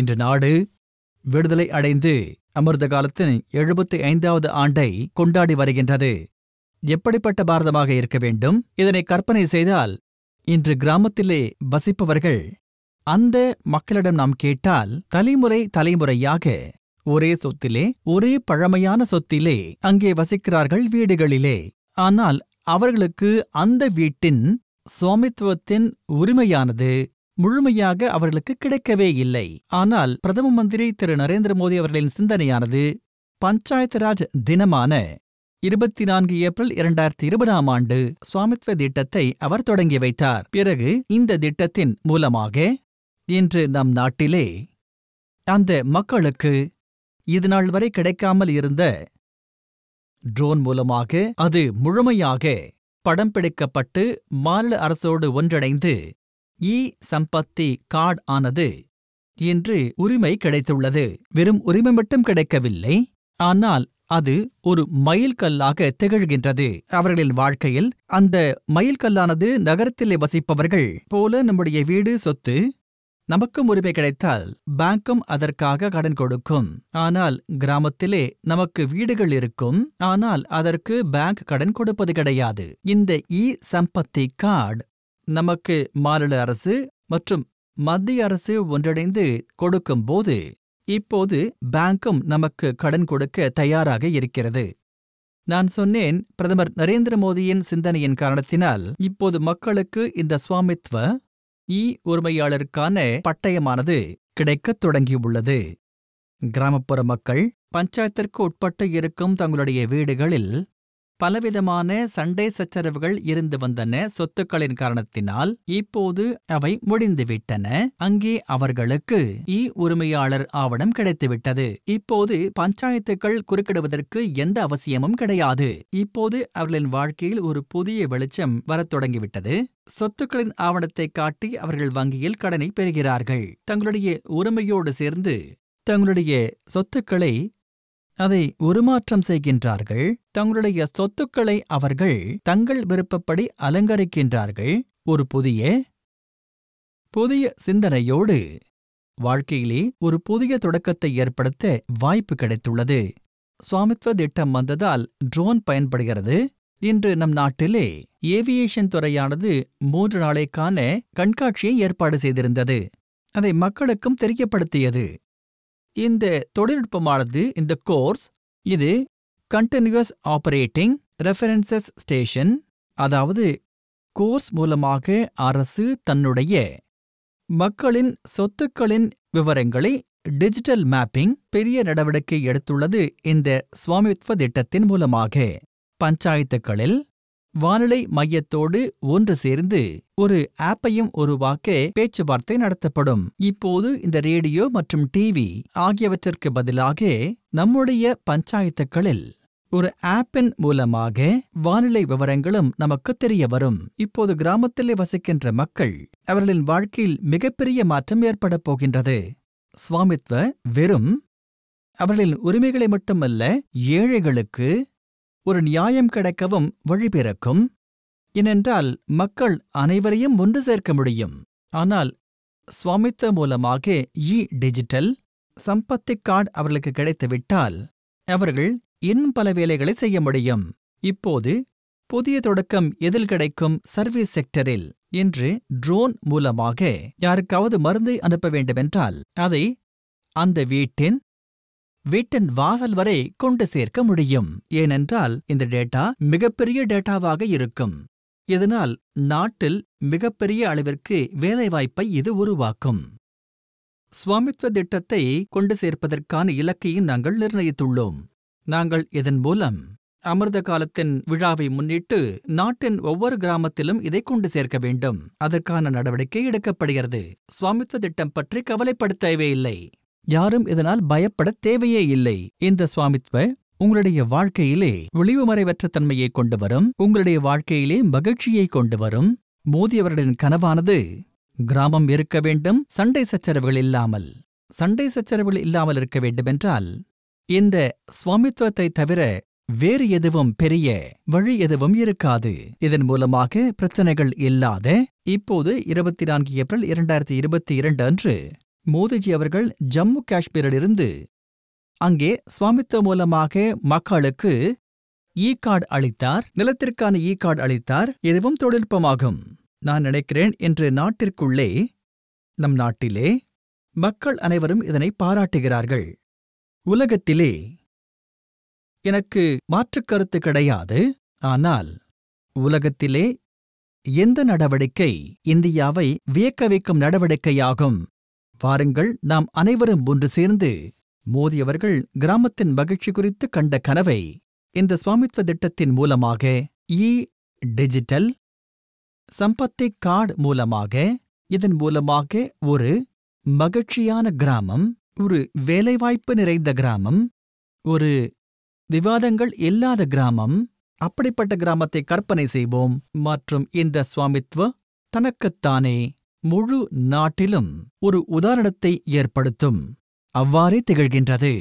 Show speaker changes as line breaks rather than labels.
இன்று நாடு விடுதலை அடைந்து அமிர்த காலத்தின் எழுபத்தி ஐந்தாவது ஆண்டை கொண்டாடி வருகின்றது எப்படிப்பட்ட பாரதமாக இருக்க வேண்டும் இதனை கற்பனை செய்தால் இன்று கிராமத்திலே வசிப்பவர்கள் அந்த மக்களிடம் நாம் கேட்டால் தலைமுறை தலைமுறையாக ஒரே சொத்திலே ஒரே பழமையான சொத்திலே அங்கே வசிக்கிறார்கள் வீடுகளிலே ஆனால் அவர்களுக்கு அந்த வீட்டின் சுவாமித்துவத்தின் உரிமையானது முழுமையாக அவர்களுக்கு கிடைக்கவே இல்லை ஆனால் பிரதம மந்திரி திரு நரேந்திர மோடி அவர்களின் சிந்தனையானது பஞ்சாயத்து ராஜ் தினமான இருபத்தி நான்கு ஏப்ரல் இரண்டாயிரத்தி இருபதாம் ஆண்டு சுவாமித்வ திட்டத்தை அவர் தொடங்கி வைத்தார் பிறகு இந்த திட்டத்தின் மூலமாக இன்று நம் நாட்டிலே அந்த மக்களுக்கு இதுநாள் வரை கிடைக்காமல் இருந்த ட்ரோன் மூலமாக அது முழுமையாக படம் பிடிக்கப்பட்டு மாநில அரசோடு ஒன்றிணைந்து இ சம்பத்தி கார்டு ஆனது இன்று உரிமை கிடைத்துள்ளது வெறும் உரிமை மட்டும் கிடைக்கவில்லை ஆனால் அது ஒரு மைல்கல்லாக திகழ்கின்றது அவர்களின் வாழ்க்கையில் அந்த கல்லானது நகரத்திலே வசிப்பவர்கள் போல நம்முடைய வீடு சொத்து நமக்கும் உரிமை கிடைத்தால் பேங்க்கும் அதற்காக கடன் கொடுக்கும் ஆனால் கிராமத்திலே நமக்கு வீடுகள் இருக்கும் ஆனால் அதற்கு பேங்க் கடன் கொடுப்பது கிடையாது இந்த இ சம்பத்தி கார்டு நமக்கு மாநில அரசு மற்றும் மத்திய அரசு ஒன்றிணைந்து கொடுக்கும் போது இப்போது பேங்க்கும் நமக்கு கடன் கொடுக்க தயாராக இருக்கிறது நான் சொன்னேன் பிரதமர் நரேந்திர மோடியின் சிந்தனையின் காரணத்தினால் இப்போது மக்களுக்கு இந்த சுவாமித்வ இ உரிமையாளருக்கான பட்டயமானது கிடைக்கத் தொடங்கியுள்ளது கிராமப்புற மக்கள் பஞ்சாயத்திற்கு உட்பட்டு இருக்கும் தங்களுடைய வீடுகளில் பலவிதமான சண்டை சச்சரவுகள் இருந்து வந்தன சொத்துக்களின் காரணத்தினால் இப்போது அவை முடிந்துவிட்டன அங்கே அவர்களுக்கு இ உரிமையாளர் ஆவணம் கிடைத்துவிட்டது இப்போது பஞ்சாயத்துக்கள் குறுக்கிடுவதற்கு எந்த அவசியமும் கிடையாது இப்போது அவர்களின் வாழ்க்கையில் ஒரு புதிய வெளிச்சம் வரத் தொடங்கிவிட்டது சொத்துக்களின் ஆவணத்தை காட்டி அவர்கள் வங்கியில் கடனை பெறுகிறார்கள் தங்களுடைய உரிமையோடு சேர்ந்து தங்களுடைய சொத்துக்களை அதை உருமாற்றம் செய்கின்றார்கள் தங்களுடைய சொத்துக்களை அவர்கள் தங்கள் விருப்பப்படி அலங்கரிக்கின்றார்கள் ஒரு புதிய புதிய சிந்தனையோடு வாழ்க்கையிலே ஒரு புதிய தொடக்கத்தை ஏற்படுத்த வாய்ப்பு கிடைத்துள்ளது சுவாமித்வ திட்டம் வந்ததால் ட்ரோன் பயன்படுகிறது இன்று நம் நாட்டிலே ஏவியேஷன் துறையானது மூன்று நாளைக்கான கண்காட்சியை ஏற்பாடு செய்திருந்தது அதை மக்களுக்கும் தெரியப்படுத்தியது இந்த தொழில்நுட்பமானது இந்த கோர்ஸ் இது கண்டினியூஸ் ஆபரேட்டிங் ரெஃபரன்சஸ் ஸ்டேஷன் அதாவது கோர்ஸ் மூலமாக அரசு தன்னுடைய மக்களின் சொத்துக்களின் விவரங்களை டிஜிட்டல் மேப்பிங் பெரிய நடவடிக்கை எடுத்துள்ளது இந்த சுவாமித்வ திட்டத்தின் மூலமாக பஞ்சாயத்துக்களில் வானிலை மையத்தோடு ஒன்று சேர்ந்து ஒரு ஆப்பையும் உருவாக்க பேச்சுவார்த்தை நடத்தப்படும் இப்போது இந்த ரேடியோ மற்றும் டிவி ஆகியவற்றிற்கு பதிலாக நம்முடைய பஞ்சாயத்துக்களில் ஒரு ஆப்பின் மூலமாக வானிலை விவரங்களும் நமக்கு தெரிய வரும் இப்போது கிராமத்திலே வசிக்கின்ற மக்கள் அவர்களின் வாழ்க்கையில் மிகப்பெரிய மாற்றம் ஏற்பட போகின்றது சுவாமித்வ வெறும் அவர்களின் உரிமைகளை மட்டுமல்ல ஏழைகளுக்கு ஒரு நியாயம் கிடைக்கவும் வழி பிறக்கும் ஏனென்றால் மக்கள் அனைவரையும் ஒன்று சேர்க்க முடியும் ஆனால் சுவாமித்த மூலமாக இ டிஜிட்டல் சம்பத்தி கார்டு அவர்களுக்கு கிடைத்துவிட்டால் அவர்கள் இன்னும் பல வேலைகளை செய்ய முடியும் இப்போது புதிய தொடக்கம் எதில் கிடைக்கும் சர்வீஸ் செக்டரில் என்று ட்ரோன் மூலமாக யாருக்காவது மருந்தை அனுப்ப வேண்டுமென்றால் அதை அந்த வீட்டின் வீட்டின் வாசல் வரை கொண்டு சேர்க்க முடியும் ஏனென்றால் இந்த டேட்டா மிகப்பெரிய டேட்டாவாக இருக்கும் இதனால் நாட்டில் மிகப்பெரிய அளவிற்கு வேலைவாய்ப்பை இது உருவாக்கும் சுவாமித்வ திட்டத்தை கொண்டு சேர்ப்பதற்கான இலக்கையும் நாங்கள் நிர்ணயித்துள்ளோம் நாங்கள் இதன் மூலம் அமிர்த காலத்தின் விழாவை முன்னிட்டு நாட்டின் ஒவ்வொரு கிராமத்திலும் இதை கொண்டு சேர்க்க வேண்டும் அதற்கான நடவடிக்கை எடுக்கப்படுகிறது சுவாமித்வ திட்டம் பற்றி கவலைப்படுத்தவே இல்லை யாரும் இதனால் பயப்பட தேவையே இல்லை இந்த சுவாமித்வ உங்களுடைய வாழ்க்கையிலே விழிவு மறைவற்ற தன்மையை கொண்டு வரும் உங்களுடைய வாழ்க்கையிலே மகிழ்ச்சியை கொண்டு வரும் மோதியவர்களின் கனவானது கிராமம் இருக்க வேண்டும் சண்டை சச்சரவுகள் இல்லாமல் சண்டை சச்சரவுகள் இல்லாமல் இருக்க வேண்டுமென்றால் இந்த சுவாமித்துவத்தை தவிர வேறு எதுவும் பெரிய வழி எதுவும் இருக்காது இதன் மூலமாக பிரச்சனைகள் இல்லாத இப்போது இருபத்தி நான்கு ஏப்ரல் இரண்டாயிரத்தி இருபத்தி இரண்டு அன்று மோதிஜி அவர்கள் ஜம்மு காஷ்மீரிலிருந்து அங்கே சுவாமித்துவ மூலமாக மக்களுக்கு இ கார்டு அளித்தார் நிலத்திற்கான இ கார்டு அளித்தார் எதுவும் தொழில்நுட்பமாகும் நான் நினைக்கிறேன் என்று நாட்டிற்குள்ளே நம் நாட்டிலே மக்கள் அனைவரும் இதனை பாராட்டுகிறார்கள் உலகத்திலே எனக்கு மாற்றுக் கருத்து கிடையாது ஆனால் உலகத்திலே எந்த நடவடிக்கை இந்தியாவை வியக்க வைக்கும் நடவடிக்கையாகும் வாருங்கள் நாம் அனைவரும் ஒன்று சேர்ந்து மோதி அவர்கள் கிராமத்தின் மகிழ்ச்சி குறித்து கண்ட கனவை இந்த சுவாமித்வ திட்டத்தின் மூலமாக இ டிஜிட்டல் சம்பத்தி கார்டு மூலமாக இதன் மூலமாக ஒரு மகிழ்ச்சியான கிராமம் ஒரு வேலைவாய்ப்பு நிறைந்த கிராமம் ஒரு விவாதங்கள் இல்லாத கிராமம் அப்படிப்பட்ட கிராமத்தை கற்பனை செய்வோம் மற்றும் இந்த சுவாமித்வ தனக்குத்தானே முழு நாட்டிலும் ஒரு உதாரணத்தை ஏற்படுத்தும் அவ்வாறே திகழ்கின்றது